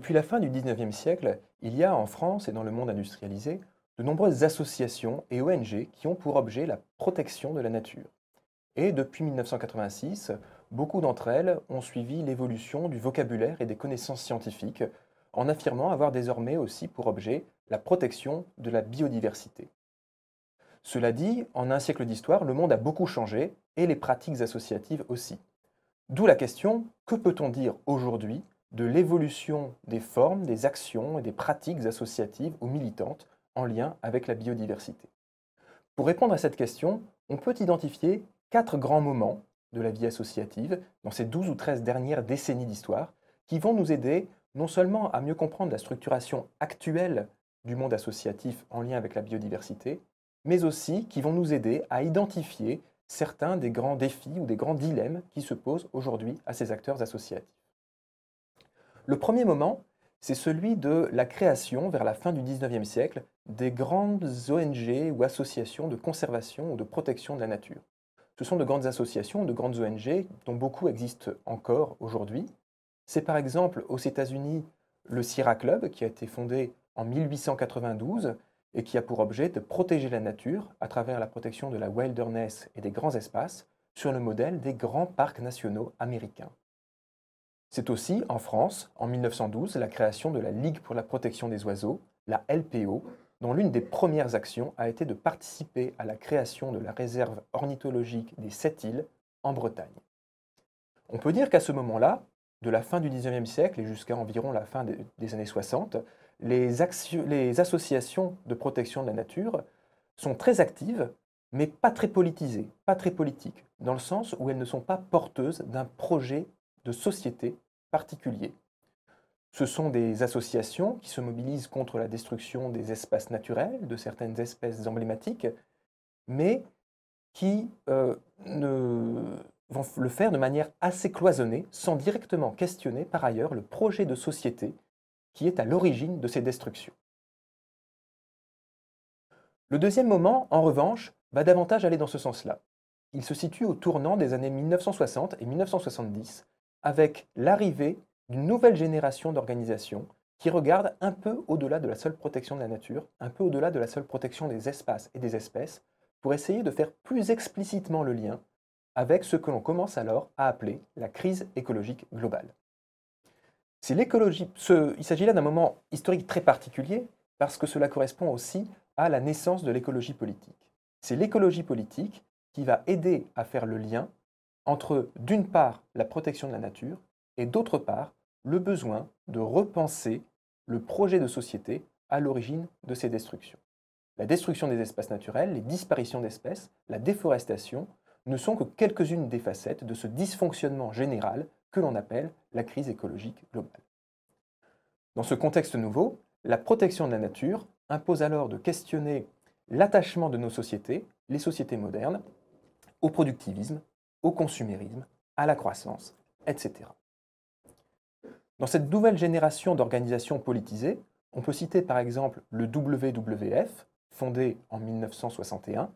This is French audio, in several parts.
Depuis la fin du 19e siècle, il y a en France et dans le monde industrialisé de nombreuses associations et ONG qui ont pour objet la protection de la nature. Et depuis 1986, beaucoup d'entre elles ont suivi l'évolution du vocabulaire et des connaissances scientifiques en affirmant avoir désormais aussi pour objet la protection de la biodiversité. Cela dit, en un siècle d'histoire, le monde a beaucoup changé et les pratiques associatives aussi. D'où la question, que peut-on dire aujourd'hui de l'évolution des formes, des actions et des pratiques associatives ou militantes en lien avec la biodiversité. Pour répondre à cette question, on peut identifier quatre grands moments de la vie associative dans ces 12 ou 13 dernières décennies d'histoire qui vont nous aider non seulement à mieux comprendre la structuration actuelle du monde associatif en lien avec la biodiversité, mais aussi qui vont nous aider à identifier certains des grands défis ou des grands dilemmes qui se posent aujourd'hui à ces acteurs associatifs. Le premier moment, c'est celui de la création, vers la fin du 19e siècle, des grandes ONG ou associations de conservation ou de protection de la nature. Ce sont de grandes associations, de grandes ONG, dont beaucoup existent encore aujourd'hui. C'est par exemple aux États-Unis le Sierra Club, qui a été fondé en 1892 et qui a pour objet de protéger la nature à travers la protection de la wilderness et des grands espaces sur le modèle des grands parcs nationaux américains. C'est aussi, en France, en 1912, la création de la Ligue pour la protection des oiseaux, la LPO, dont l'une des premières actions a été de participer à la création de la réserve ornithologique des Sept îles en Bretagne. On peut dire qu'à ce moment-là, de la fin du XIXe siècle et jusqu'à environ la fin des années 60, les, les, associations de protection de la nature sont très actives, mais pas très politisées, pas très politiques, dans le sens où elles ne sont pas porteuses d'un projet de sociétés particuliers. Ce sont des associations qui se mobilisent contre la destruction des espaces naturels, de certaines espèces emblématiques, mais qui euh, ne, vont le faire de manière assez cloisonnée, sans directement questionner par ailleurs le projet de société qui est à l'origine de ces destructions. Le deuxième moment, en revanche, va davantage aller dans ce sens-là. Il se situe au tournant des années 1960 et 1970, avec l'arrivée d'une nouvelle génération d'organisations qui regardent un peu au-delà de la seule protection de la nature, un peu au-delà de la seule protection des espaces et des espèces, pour essayer de faire plus explicitement le lien avec ce que l'on commence alors à appeler la crise écologique globale. l'écologie, il s'agit là d'un moment historique très particulier, parce que cela correspond aussi à la naissance de l'écologie politique. C'est l'écologie politique qui va aider à faire le lien entre, d'une part, la protection de la nature et, d'autre part, le besoin de repenser le projet de société à l'origine de ces destructions. La destruction des espaces naturels, les disparitions d'espèces, la déforestation ne sont que quelques-unes des facettes de ce dysfonctionnement général que l'on appelle la crise écologique globale. Dans ce contexte nouveau, la protection de la nature impose alors de questionner l'attachement de nos sociétés, les sociétés modernes, au productivisme au consumérisme, à la croissance, etc. Dans cette nouvelle génération d'organisations politisées, on peut citer par exemple le WWF, fondé en 1961,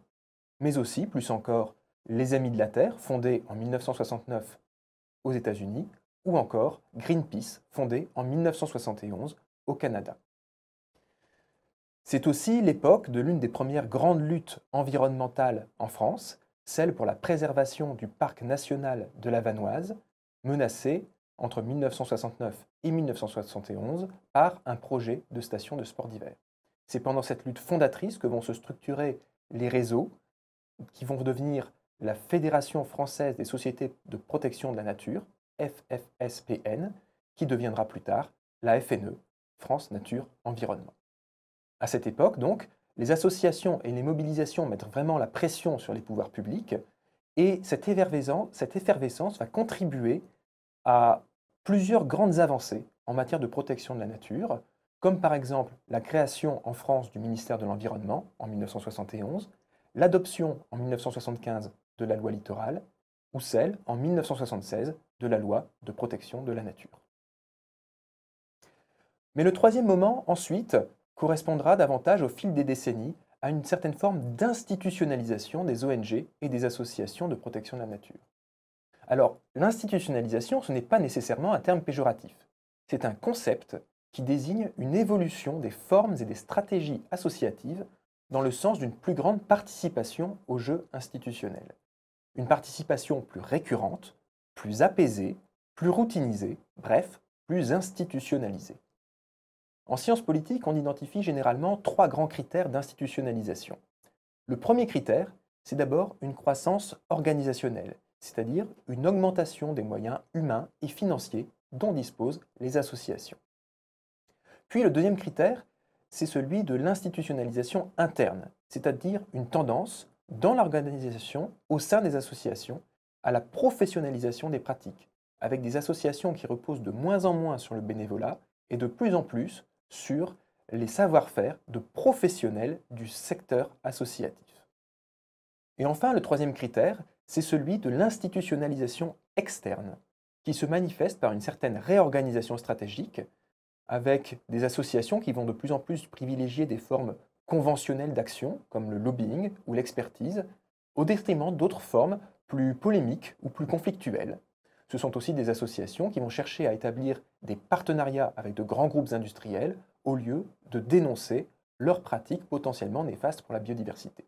mais aussi, plus encore, les Amis de la Terre, fondé en 1969 aux États-Unis, ou encore Greenpeace, fondé en 1971 au Canada. C'est aussi l'époque de l'une des premières grandes luttes environnementales en France, celle pour la préservation du parc national de la Vanoise, menacé entre 1969 et 1971 par un projet de station de sport d'hiver. C'est pendant cette lutte fondatrice que vont se structurer les réseaux qui vont devenir la Fédération française des sociétés de protection de la nature, FFSPN, qui deviendra plus tard la FNE, France Nature Environnement. À cette époque, donc, les associations et les mobilisations mettent vraiment la pression sur les pouvoirs publics et cette effervescence, cette effervescence va contribuer à plusieurs grandes avancées en matière de protection de la nature, comme par exemple la création en France du ministère de l'Environnement en 1971, l'adoption en 1975 de la loi littorale ou celle en 1976 de la loi de protection de la nature. Mais le troisième moment, ensuite, correspondra davantage au fil des décennies à une certaine forme d'institutionnalisation des ONG et des associations de protection de la nature. Alors, l'institutionnalisation, ce n'est pas nécessairement un terme péjoratif. C'est un concept qui désigne une évolution des formes et des stratégies associatives dans le sens d'une plus grande participation au jeu institutionnel. Une participation plus récurrente, plus apaisée, plus routinisée, bref, plus institutionnalisée. En sciences politiques, on identifie généralement trois grands critères d'institutionnalisation. Le premier critère, c'est d'abord une croissance organisationnelle, c'est-à-dire une augmentation des moyens humains et financiers dont disposent les associations. Puis le deuxième critère, c'est celui de l'institutionnalisation interne, c'est-à-dire une tendance dans l'organisation au sein des associations à la professionnalisation des pratiques, avec des associations qui reposent de moins en moins sur le bénévolat et de plus en plus sur les savoir-faire de professionnels du secteur associatif. Et enfin, le troisième critère, c'est celui de l'institutionnalisation externe, qui se manifeste par une certaine réorganisation stratégique, avec des associations qui vont de plus en plus privilégier des formes conventionnelles d'action, comme le lobbying ou l'expertise, au détriment d'autres formes plus polémiques ou plus conflictuelles, ce sont aussi des associations qui vont chercher à établir des partenariats avec de grands groupes industriels au lieu de dénoncer leurs pratiques potentiellement néfastes pour la biodiversité.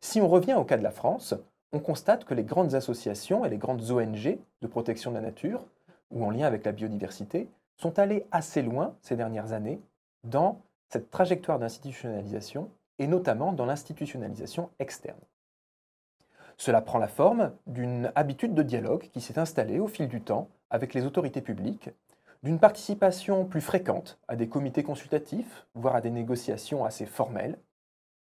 Si on revient au cas de la France, on constate que les grandes associations et les grandes ONG de protection de la nature, ou en lien avec la biodiversité, sont allées assez loin ces dernières années dans cette trajectoire d'institutionnalisation et notamment dans l'institutionnalisation externe. Cela prend la forme d'une habitude de dialogue qui s'est installée au fil du temps avec les autorités publiques, d'une participation plus fréquente à des comités consultatifs, voire à des négociations assez formelles.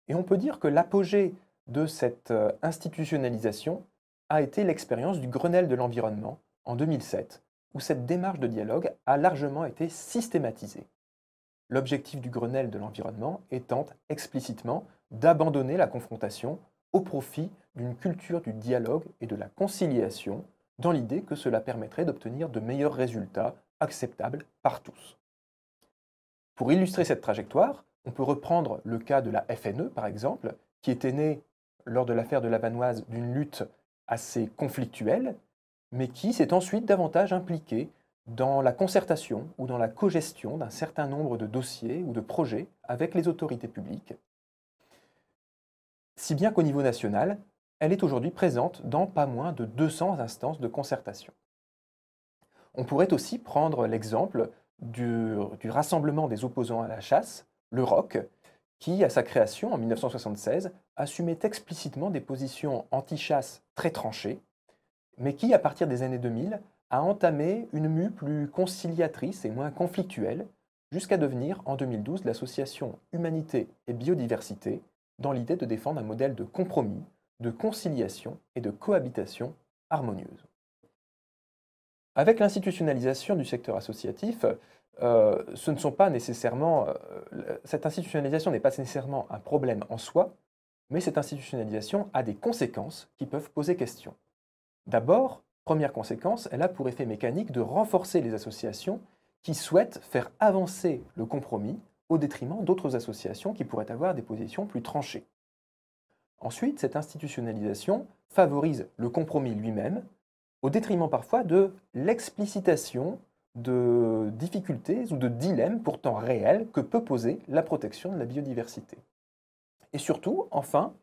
Et on peut dire que l'apogée de cette euh, institutionnalisation a été l'expérience du Grenelle de l'environnement en 2007, où cette démarche de dialogue a largement été systématisée. L'objectif du Grenelle de l'environnement étant explicitement d'abandonner la confrontation au profit d'une culture du dialogue et de la conciliation, dans l'idée que cela permettrait d'obtenir de meilleurs résultats acceptables par tous. Pour illustrer cette trajectoire, on peut reprendre le cas de la FNE, par exemple, qui était née lors de l'affaire de la Vanoise d'une lutte assez conflictuelle, mais qui s'est ensuite davantage impliquée dans la concertation ou dans la cogestion d'un certain nombre de dossiers ou de projets avec les autorités publiques. Si bien qu'au niveau national, elle est aujourd'hui présente dans pas moins de 200 instances de concertation. On pourrait aussi prendre l'exemple du, rassemblement des opposants à la chasse, le ROC, qui, à sa création en 1976, assumait explicitement des positions anti-chasse très tranchées, mais qui, à partir des années 2000, a entamé une mue plus conciliatrice et moins conflictuelle, jusqu'à devenir, en 2012, l'association Humanité et Biodiversité, dans l'idée de défendre un modèle de compromis de conciliation et de cohabitation harmonieuse. Avec l'institutionnalisation du secteur associatif, euh, ce ne sont pas nécessairement, euh, cette institutionnalisation n'est pas nécessairement un problème en soi, mais cette institutionnalisation a des conséquences qui peuvent poser question. D'abord, première conséquence, elle a pour effet mécanique de renforcer les associations qui souhaitent faire avancer le compromis au détriment d'autres associations qui pourraient avoir des positions plus tranchées. Ensuite, cette institutionnalisation favorise le compromis lui-même, au détriment parfois de l'explicitation de difficultés ou de dilemmes pourtant réels que peut poser la protection de la biodiversité. Et surtout, enfin,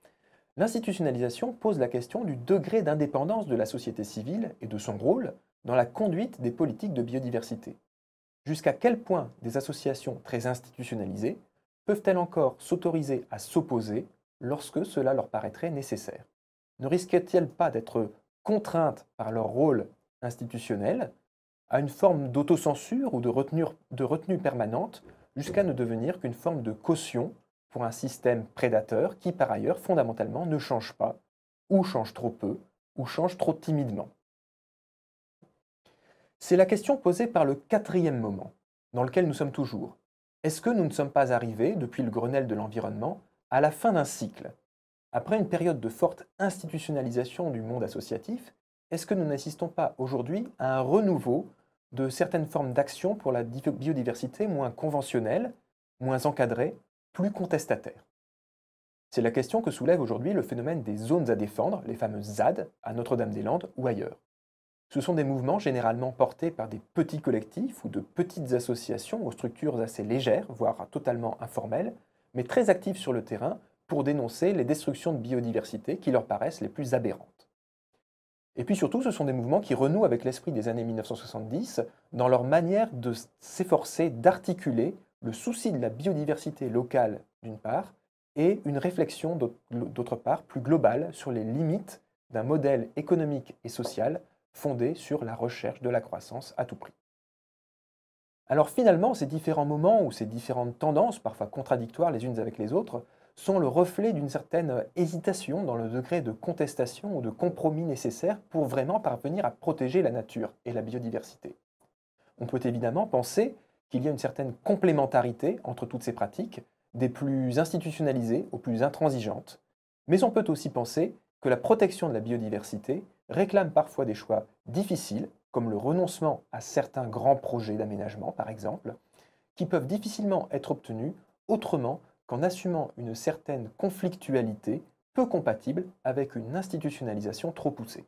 l'institutionnalisation pose la question du degré d'indépendance de la société civile et de son rôle dans la conduite des politiques de biodiversité. Jusqu'à quel point des associations très institutionnalisées peuvent-elles encore s'autoriser à s'opposer lorsque cela leur paraîtrait nécessaire. Ne risquaient-elles pas d'être contraintes par leur rôle institutionnel à une forme d'autocensure ou de retenue, de retenue permanente jusqu'à ne devenir qu'une forme de caution pour un système prédateur qui, par ailleurs, fondamentalement ne change pas, ou change trop peu, ou change trop timidement C'est la question posée par le quatrième moment, dans lequel nous sommes toujours. Est-ce que nous ne sommes pas arrivés, depuis le Grenelle de l'environnement, à la fin d'un cycle, après une période de forte institutionnalisation du monde associatif, est-ce que nous n'assistons pas aujourd'hui à un renouveau de certaines formes d'action pour la biodiversité moins conventionnelles, moins encadrées, plus contestataires C'est la question que soulève aujourd'hui le phénomène des zones à défendre, les fameuses ZAD, à Notre-Dame-des-Landes ou ailleurs. Ce sont des mouvements généralement portés par des petits collectifs ou de petites associations aux structures assez légères, voire totalement informelles, mais très actifs sur le terrain pour dénoncer les destructions de biodiversité qui leur paraissent les plus aberrantes. Et puis surtout, ce sont des mouvements qui renouent avec l'esprit des années 1970 dans leur manière de s'efforcer d'articuler le souci de la biodiversité locale d'une part et une réflexion d'autre part plus globale sur les limites d'un modèle économique et social fondé sur la recherche de la croissance à tout prix. Alors finalement, ces différents moments ou ces différentes tendances, parfois contradictoires les unes avec les autres, sont le reflet d'une certaine hésitation dans le degré de contestation ou de compromis nécessaire pour vraiment parvenir à protéger la nature et la biodiversité. On peut évidemment penser qu'il y a une certaine complémentarité entre toutes ces pratiques, des plus institutionnalisées aux plus intransigeantes, mais on peut aussi penser que la protection de la biodiversité réclame parfois des choix difficiles comme le renoncement à certains grands projets d'aménagement, par exemple, qui peuvent difficilement être obtenus autrement qu'en assumant une certaine conflictualité peu compatible avec une institutionnalisation trop poussée.